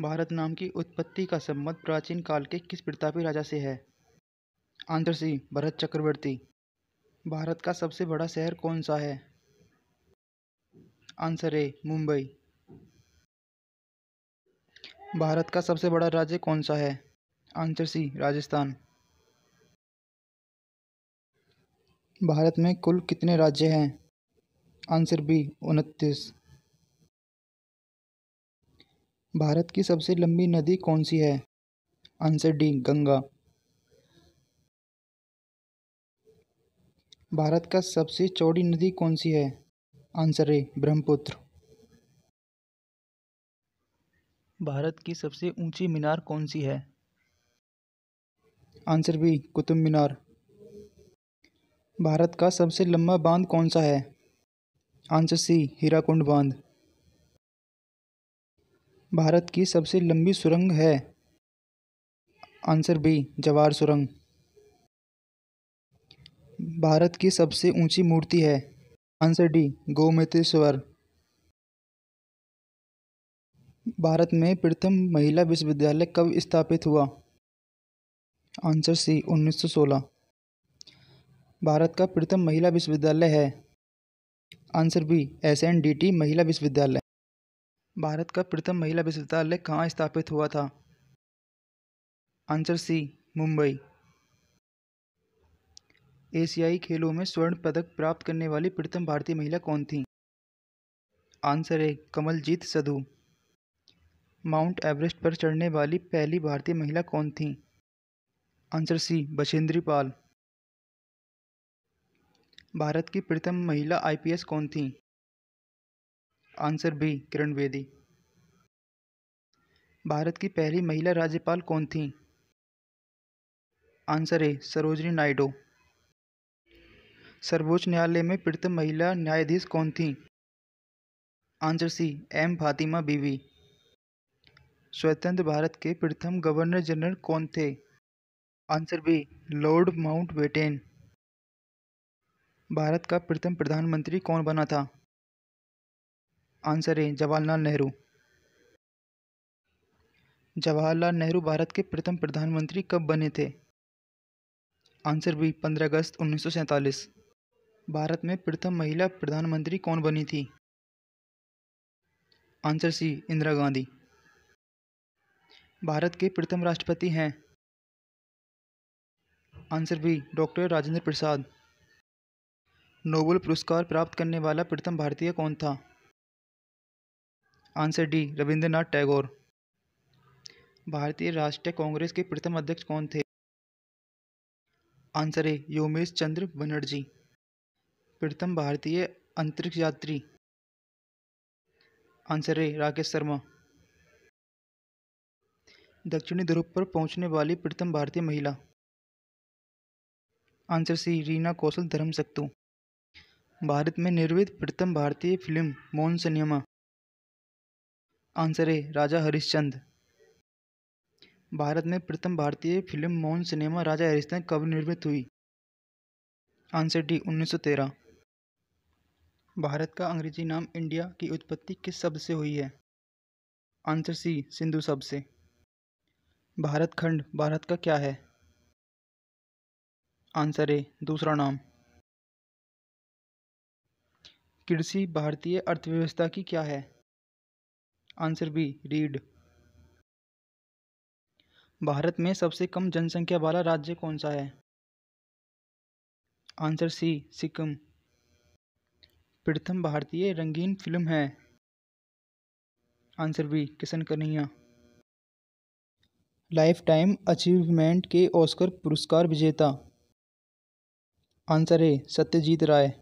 भारत नाम की उत्पत्ति का संबंध प्राचीन काल के किस प्रतापी राजा से है आंध्र सी भरत चक्रवर्ती भारत का सबसे बड़ा शहर कौन सा है आंसर ए मुंबई भारत का सबसे बड़ा राज्य कौन सा है आंसर सी राजस्थान भारत में कुल कितने राज्य हैं आंसर बी उनतीस भारत की सबसे लंबी नदी कौन सी है आंसर डी गंगा भारत का सबसे चौड़ी नदी कौन सी है आंसर ए ब्रह्मपुत्र भारत की सबसे ऊंची मीनार कौन सी है आंसर बी कुतुब मीनार भारत का सबसे लंबा बांध कौन सा है आंसर सी हीराकुंड बांध भारत की सबसे लंबी सुरंग है आंसर बी जवार सुरंग भारत की सबसे ऊंची मूर्ति है आंसर डी गोमतेश्वर भारत में प्रथम महिला विश्वविद्यालय कब स्थापित हुआ आंसर सी 1916 भारत का प्रथम महिला विश्वविद्यालय है answer B S N D T महिला विश्वविद्यालय भारत का प्रथम महिला विश्वविद्यालय कहाँ स्थापित हुआ था आंसर सी मुंबई एशियाई खेलों में स्वर्ण पदक प्राप्त करने वाली प्रथम भारतीय महिला कौन थी answer A Kamaljeet Sandhu Mount Everest पर चढ़ने वाली पहली भारतीय महिला कौन थी आंसर सी बछेंद्री पाल भारत की प्रथम महिला आईपीएस कौन थी आंसर बी किरण बेदी भारत की पहली महिला राज्यपाल कौन थी आंसर ए सरोजनी नायडू सर्वोच्च न्यायालय में प्रथम महिला न्यायाधीश कौन थी आंसर सी एम फातिमा बीवी स्वतंत्र भारत के प्रथम गवर्नर जनरल कौन थे answer B Lord Mountbatten Bharat का प्रथम प्रधानमंत्री कौन बना था आंसर है जवाहरलाल नेहरू जवाहरलाल नेहरू भारत के प्रथम प्रधानमंत्री कब बने थे आंसर बी 15 अगस्त उन्नीस भारत में प्रथम महिला प्रधानमंत्री कौन बनी थी आंसर सी इंदिरा गांधी भारत के प्रथम राष्ट्रपति हैं answer B doctor Rajendra Prasad Nobel पुरस्कार प्राप्त करने वाला प्रथम भारतीय कौन था आंसर डी रविंद्रनाथ टैगोर भारतीय राष्ट्रीय कांग्रेस के प्रथम अध्यक्ष कौन थे आंसर ए योमेश चंद्र बनर्जी प्रथम भारतीय अंतरिक्ष यात्री आंसर ए राकेश शर्मा दक्षिणी ध्रुव पर पहुंचने वाली प्रथम भारतीय महिला आंसर सी रीना कौशल धर्मशक्तु भारत में निर्मित प्रथम भारतीय फिल्म मौन सिनेमा आंसर है राजा हरिश्चंद भारत में प्रथम भारतीय फिल्म मौन सिनेमा राजा हरिश्चंद कब निर्मित हुई आंसर डी 1913 भारत का अंग्रेजी नाम इंडिया की उत्पत्ति किस शब्द से हुई है आंसर सी सिंधु शब्द से भारत खंड भारत का क्या है आंसर ए दूसरा नाम कृषि भारतीय अर्थव्यवस्था की क्या है आंसर बी रीड भारत में सबसे कम जनसंख्या वाला राज्य कौन सा है आंसर सी सिक्किम प्रथम भारतीय रंगीन फिल्म है answer B Kisan Kanhaiya lifetime achievement के ऑस्कर पुरस्कार विजेता आंसर ए सत्यजीत राय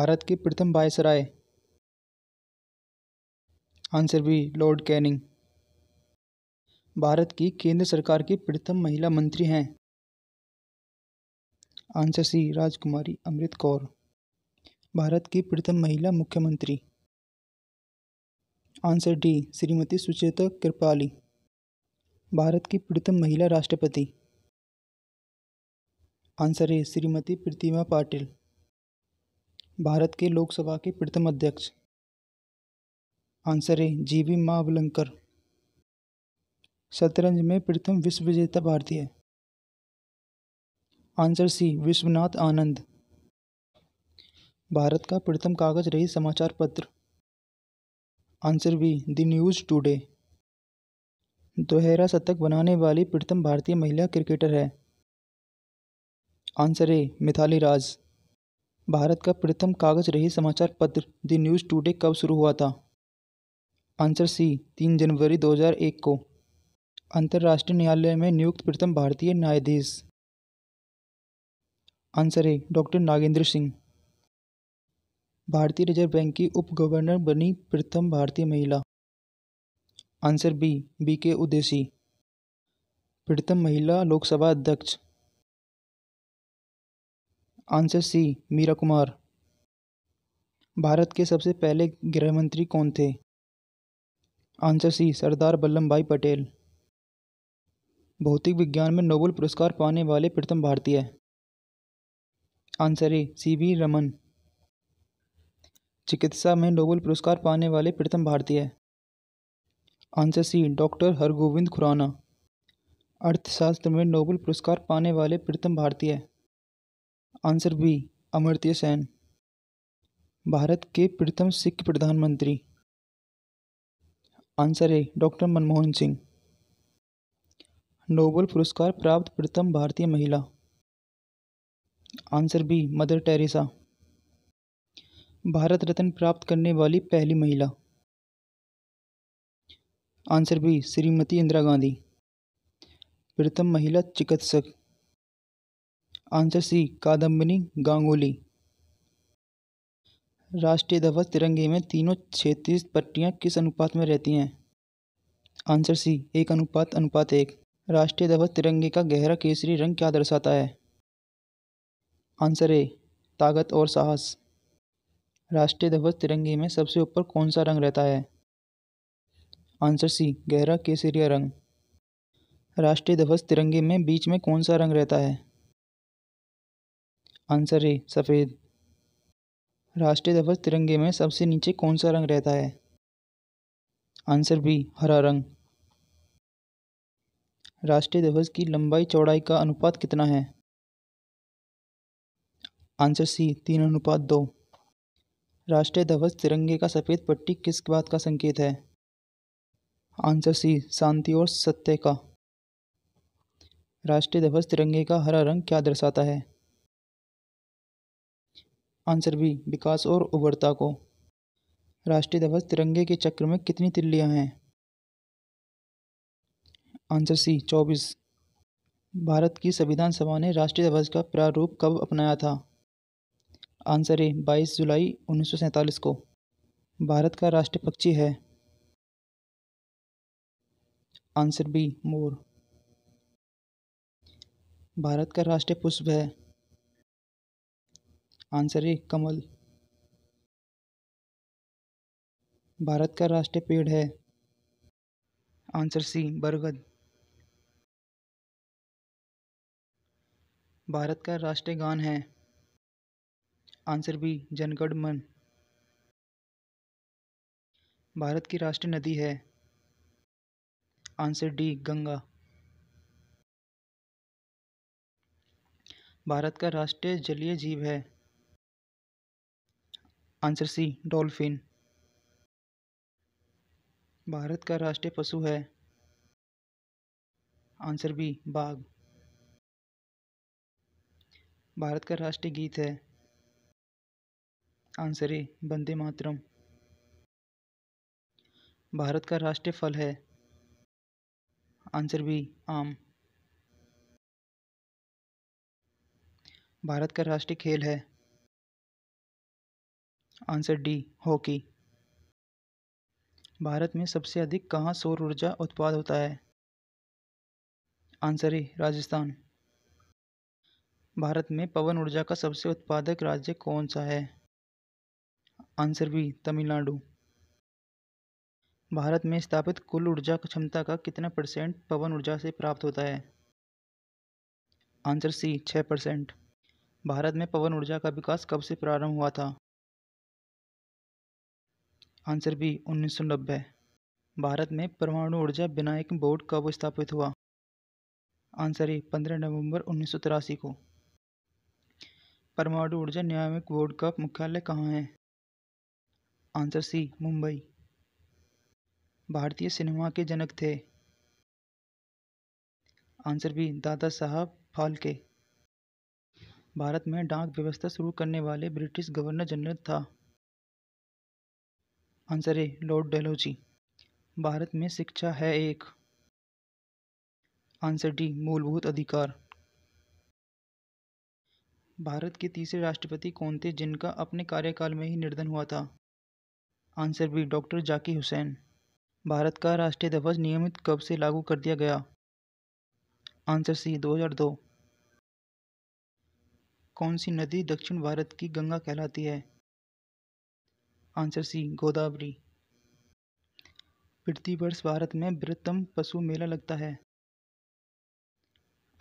भारत के प्रथम viceroy answer B Lord Canning Bharat की केंद्र सरकार की प्रथम महिला मंत्री हैं आंसर सी राजकुमारी अमृत कौर भारत की प्रथम महिला मुख्यमंत्री आंसर डी श्रीमती सुचेता कृपाली भारत की प्रथम महिला राष्ट्रपति आंसर ए श्रीमती प्रतिमा पाटिल भारत के लोकसभा के प्रथम अध्यक्ष आंसर है जी वी मावलंकर शतरंज में प्रथम विश्व विजेता भारतीय आंसर सी विश्वनाथ आनंद भारत का प्रथम कागज रही समाचार पत्र answer B The News Today दोहरा शतक बनाने वाली प्रथम भारतीय महिला क्रिकेटर है आंसर ए मिथाली राज भारत का प्रथम कागज रही समाचार पत्र द न्यूज़ टुडे कब शुरू हुआ था आंसर सी तीन जनवरी 2001 को अंतर्राष्ट्रीय न्यायालय में नियुक्त प्रथम भारतीय न्यायाधीश answer A doctor Nagendra Singh भारतीय रिजर्व बैंक की उप गवर्नर बनी प्रथम भारतीय महिला आंसर बी बी के उदेशी प्रथम महिला लोकसभा अध्यक्ष आंसर सी मीरा कुमार भारत के सबसे पहले गृह मंत्री कौन थे आंसर सी सरदार वल्लभ भाई पटेल भौतिक विज्ञान में नोबेल पुरस्कार पाने वाले प्रथम भारतीय answer A C V Raman चिकित्सा में नोबेल पुरस्कार पाने वाले प्रथम भारतीय answer C doctor Hargobind Khorana अर्थशास्त्र में नोबेल पुरस्कार पाने वाले प्रथम भारतीय आंसर बी अमर्त्य सेन भारत के प्रथम सिख प्रधानमंत्री आंसर है डॉक्टर मनमोहन सिंह नोबल पुरस्कार प्राप्त प्रथम भारतीय महिला answer B Mother Teresa Bharat Ratna प्राप्त करने वाली पहली महिला आंसर बी श्रीमती इंदिरा गांधी प्रथम महिला चिकित्सक आंसर सी कादम्बिनी गांगुली राष्ट्रीय ध्वज तिरंगे में तीनों क्षेत्रीय पट्टियाँ किस अनुपात में रहती हैं आंसर सी एक अनुपात अनुपात एक राष्ट्रीय ध्वज तिरंगे का गहरा केसरी रंग क्या दर्शाता है आंसर ए ताकत और साहस राष्ट्रीय ध्वज तिरंगे में सबसे ऊपर कौन सा रंग रहता है आंसर सी गहरा केसरिया रंग राष्ट्रीय ध्वज तिरंगे में बीच में कौन सा रंग रहता है आंसर ए सफ़ेद राष्ट्रीय ध्वज तिरंगे में सबसे नीचे कौन सा रंग रहता है आंसर बी हरा रंग राष्ट्रीय ध्वज की लंबाई चौड़ाई का अनुपात कितना है आंसर सी तीन अनुपात दो राष्ट्रीय ध्वज तिरंगे का सफ़ेद पट्टी किस बात का संकेत है आंसर सी शांति और सत्य का राष्ट्रीय ध्वज तिरंगे का हरा रंग क्या दर्शाता है आंसर बी विकास और उभरता को राष्ट्रीय ध्वज तिरंगे के चक्र में कितनी तिल्लियाँ हैं आंसर सी चौबीस भारत की संविधान सभा ने राष्ट्रीय ध्वज का प्रारूप कब अपनाया था आंसर ए बाईस जुलाई उन्नीस को भारत का राष्ट्रीय पक्षी है आंसर बी मोर भारत का राष्ट्रीय पुष्प है आंसर ए कमल भारत का राष्ट्रीय पेड़ है आंसर सी बरगद भारत का राष्ट्रीय गान है आंसर बी जनगण मन भारत की राष्ट्रीय नदी है आंसर डी गंगा भारत का राष्ट्रीय जलीय जीव है आंसर सी डॉल्फिन भारत का राष्ट्रीय पशु है आंसर बी बाघ भारत का राष्ट्रीय गीत है आंसर ए बंदे मातरम भारत का राष्ट्रीय फल है आंसर बी आम भारत का राष्ट्रीय खेल है आंसर डी हॉकी भारत में सबसे अधिक कहाँ सौर ऊर्जा उत्पाद होता है आंसर ए राजस्थान भारत में पवन ऊर्जा का सबसे उत्पादक राज्य कौन सा है आंसर बी तमिलनाडु भारत में स्थापित कुल ऊर्जा क्षमता का कितना परसेंट पवन ऊर्जा से प्राप्त होता है आंसर सी छः परसेंट भारत में पवन ऊर्जा का विकास कब से प्रारंभ हुआ था आंसर बी नब्बे भारत में परमाणु ऊर्जा विनायक बोर्ड कब स्थापित हुआ आंसर ए 15 नवंबर उन्नीस को परमाणु ऊर्जा नियामक बोर्ड का मुख्यालय कहाँ है आंसर सी मुंबई भारतीय सिनेमा के जनक थे आंसर बी दादा साहब फाल्के भारत में डाक व्यवस्था शुरू करने वाले ब्रिटिश गवर्नर जनरल था answer A Lord Dalhousie Bharat में शिक्षा है एक आंसर डी मूलभूत अधिकार भारत के तीसरे राष्ट्रपति कौन थे जिनका अपने कार्यकाल में ही निर्धन हुआ था आंसर बी डॉक्टर जाकी हुसैन भारत का राष्ट्रीय ध्वज नियमित कब से लागू कर दिया गया आंसर सी 2002 कौन सी नदी दक्षिण भारत की गंगा कहलाती है आंसर सी गोदावरी प्रति वर्ष भारत में बृहत्तम पशु मेला लगता है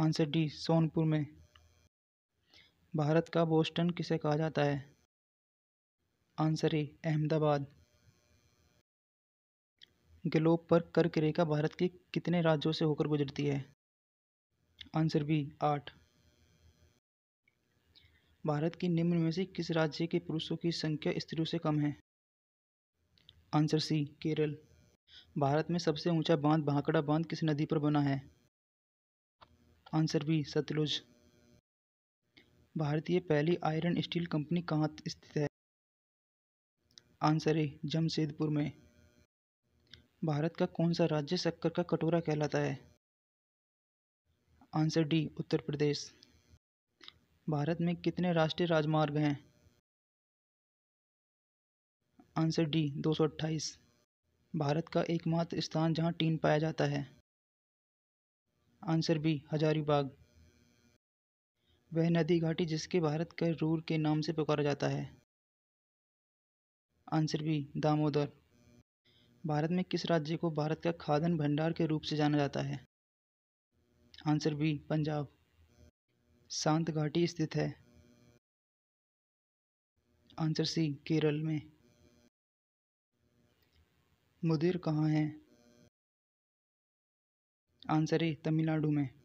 आंसर डी सोनपुर में भारत का बोस्टन किसे कहा जाता है आंसर ए अहमदाबाद ग्लोब पर कर्क रेखा भारत के कितने राज्यों से होकर गुजरती है आंसर बी आठ भारत की निम्न में से किस राज्य के पुरुषों की संख्या स्त्रियों से कम है आंसर सी केरल भारत में सबसे ऊंचा बांध भाकड़ा बांध किस नदी पर बना है आंसर बी सतलुज भारतीय पहली आयरन स्टील कंपनी कहाँ स्थित है आंसर ए जमशेदपुर में भारत का कौन सा राज्य शक्कर का कटोरा कहलाता है आंसर डी उत्तर प्रदेश भारत में कितने राष्ट्रीय राजमार्ग हैं आंसर डी 228 भारत का एकमात्र स्थान जहां टीन पाया जाता है आंसर बी हजारीबाग वह नदी घाटी जिसके भारत के रूर के नाम से पुकारा जाता है आंसर बी दामोदर भारत में किस राज्य को भारत का खादन भंडार के रूप से जाना जाता है आंसर बी पंजाब शांत घाटी स्थित है आंसर सी केरल में मुदिर कहाँ है आंसर है तमिलनाडु में